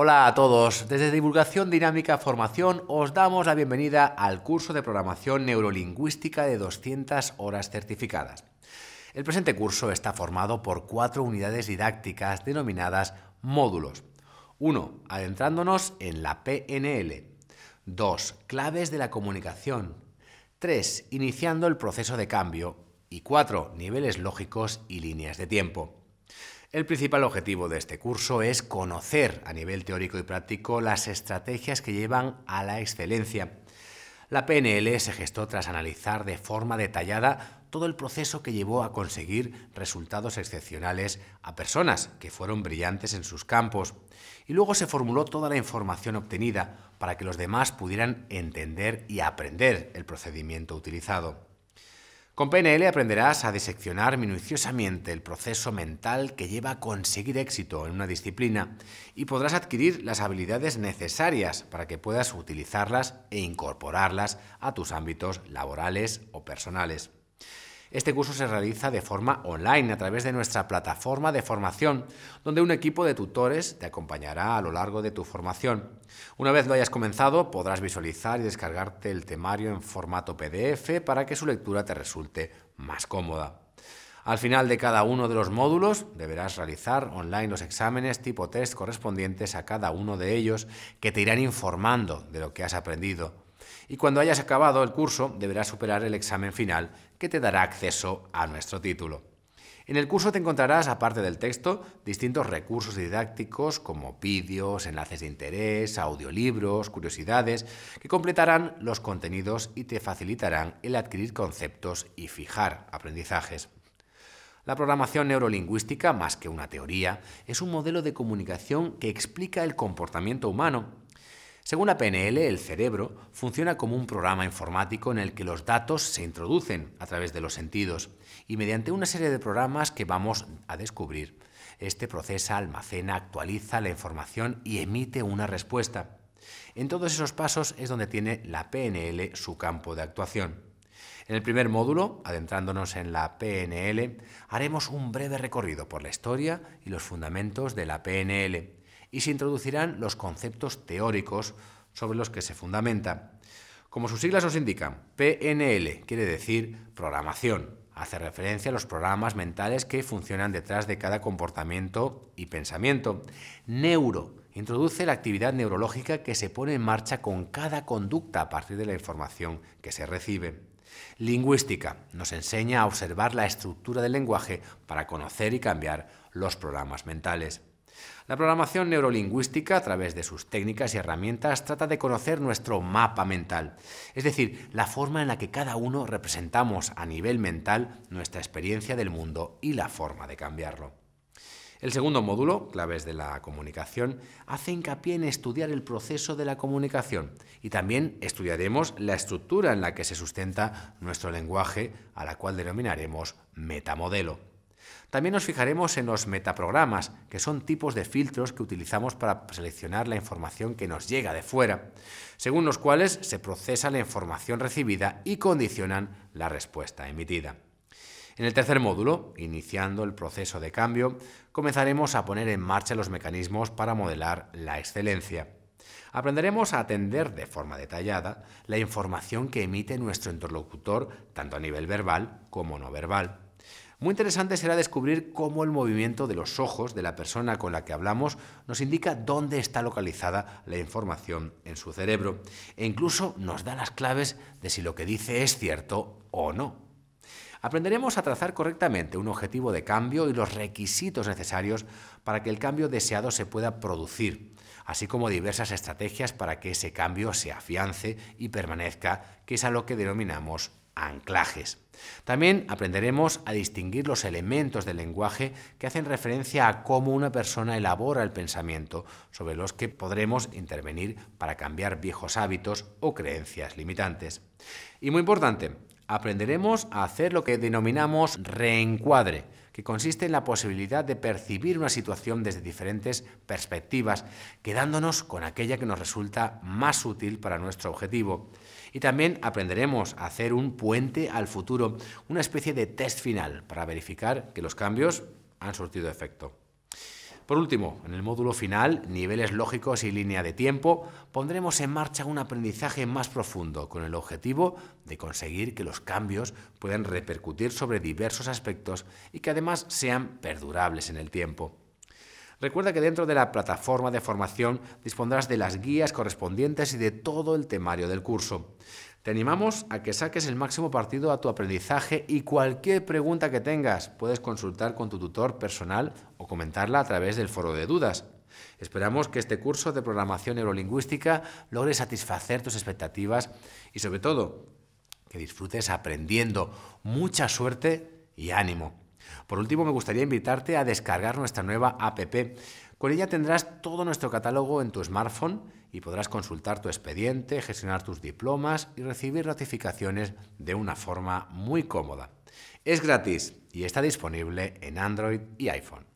Hola a todos, desde Divulgación Dinámica Formación os damos la bienvenida al curso de programación neurolingüística de 200 horas certificadas. El presente curso está formado por cuatro unidades didácticas denominadas módulos. 1. Adentrándonos en la PNL. 2. Claves de la comunicación. 3. Iniciando el proceso de cambio. Y 4. Niveles lógicos y líneas de tiempo. El principal objetivo de este curso es conocer a nivel teórico y práctico las estrategias que llevan a la excelencia. La PNL se gestó tras analizar de forma detallada todo el proceso que llevó a conseguir resultados excepcionales a personas que fueron brillantes en sus campos. Y luego se formuló toda la información obtenida para que los demás pudieran entender y aprender el procedimiento utilizado. Con PNL aprenderás a diseccionar minuciosamente el proceso mental que lleva a conseguir éxito en una disciplina y podrás adquirir las habilidades necesarias para que puedas utilizarlas e incorporarlas a tus ámbitos laborales o personales. Este curso se realiza de forma online a través de nuestra plataforma de formación, donde un equipo de tutores te acompañará a lo largo de tu formación. Una vez lo hayas comenzado, podrás visualizar y descargarte el temario en formato PDF para que su lectura te resulte más cómoda. Al final de cada uno de los módulos deberás realizar online los exámenes tipo test correspondientes a cada uno de ellos que te irán informando de lo que has aprendido. Y cuando hayas acabado el curso, deberás superar el examen final que te dará acceso a nuestro título. En el curso te encontrarás, aparte del texto, distintos recursos didácticos como vídeos, enlaces de interés, audiolibros, curiosidades, que completarán los contenidos y te facilitarán el adquirir conceptos y fijar aprendizajes. La programación neurolingüística, más que una teoría, es un modelo de comunicación que explica el comportamiento humano según la PNL, el cerebro funciona como un programa informático en el que los datos se introducen a través de los sentidos y mediante una serie de programas que vamos a descubrir. Este procesa, almacena, actualiza la información y emite una respuesta. En todos esos pasos es donde tiene la PNL su campo de actuación. En el primer módulo, adentrándonos en la PNL, haremos un breve recorrido por la historia y los fundamentos de la PNL y se introducirán los conceptos teóricos sobre los que se fundamenta. Como sus siglas nos indican, PNL quiere decir programación, hace referencia a los programas mentales que funcionan detrás de cada comportamiento y pensamiento. Neuro introduce la actividad neurológica que se pone en marcha con cada conducta a partir de la información que se recibe. Lingüística nos enseña a observar la estructura del lenguaje para conocer y cambiar los programas mentales. La programación neurolingüística, a través de sus técnicas y herramientas, trata de conocer nuestro mapa mental, es decir, la forma en la que cada uno representamos a nivel mental nuestra experiencia del mundo y la forma de cambiarlo. El segundo módulo, Claves de la Comunicación, hace hincapié en estudiar el proceso de la comunicación y también estudiaremos la estructura en la que se sustenta nuestro lenguaje, a la cual denominaremos metamodelo. También nos fijaremos en los metaprogramas, que son tipos de filtros que utilizamos para seleccionar la información que nos llega de fuera, según los cuales se procesa la información recibida y condicionan la respuesta emitida. En el tercer módulo, iniciando el proceso de cambio, comenzaremos a poner en marcha los mecanismos para modelar la excelencia. Aprenderemos a atender de forma detallada la información que emite nuestro interlocutor, tanto a nivel verbal como no verbal. Muy interesante será descubrir cómo el movimiento de los ojos de la persona con la que hablamos nos indica dónde está localizada la información en su cerebro e incluso nos da las claves de si lo que dice es cierto o no. Aprenderemos a trazar correctamente un objetivo de cambio y los requisitos necesarios para que el cambio deseado se pueda producir, así como diversas estrategias para que ese cambio se afiance y permanezca, que es a lo que denominamos anclajes. También aprenderemos a distinguir los elementos del lenguaje que hacen referencia a cómo una persona elabora el pensamiento, sobre los que podremos intervenir para cambiar viejos hábitos o creencias limitantes. Y muy importante, aprenderemos a hacer lo que denominamos reencuadre que consiste en la posibilidad de percibir una situación desde diferentes perspectivas, quedándonos con aquella que nos resulta más útil para nuestro objetivo. Y también aprenderemos a hacer un puente al futuro, una especie de test final para verificar que los cambios han surtido efecto. Por último, en el módulo final, niveles lógicos y línea de tiempo, pondremos en marcha un aprendizaje más profundo con el objetivo de conseguir que los cambios puedan repercutir sobre diversos aspectos y que además sean perdurables en el tiempo. Recuerda que dentro de la plataforma de formación dispondrás de las guías correspondientes y de todo el temario del curso. Te animamos a que saques el máximo partido a tu aprendizaje y cualquier pregunta que tengas puedes consultar con tu tutor personal o comentarla a través del foro de dudas. Esperamos que este curso de programación neurolingüística logre satisfacer tus expectativas y sobre todo que disfrutes aprendiendo. Mucha suerte y ánimo. Por último, me gustaría invitarte a descargar nuestra nueva APP con ella tendrás todo nuestro catálogo en tu smartphone y podrás consultar tu expediente, gestionar tus diplomas y recibir notificaciones de una forma muy cómoda. Es gratis y está disponible en Android y iPhone.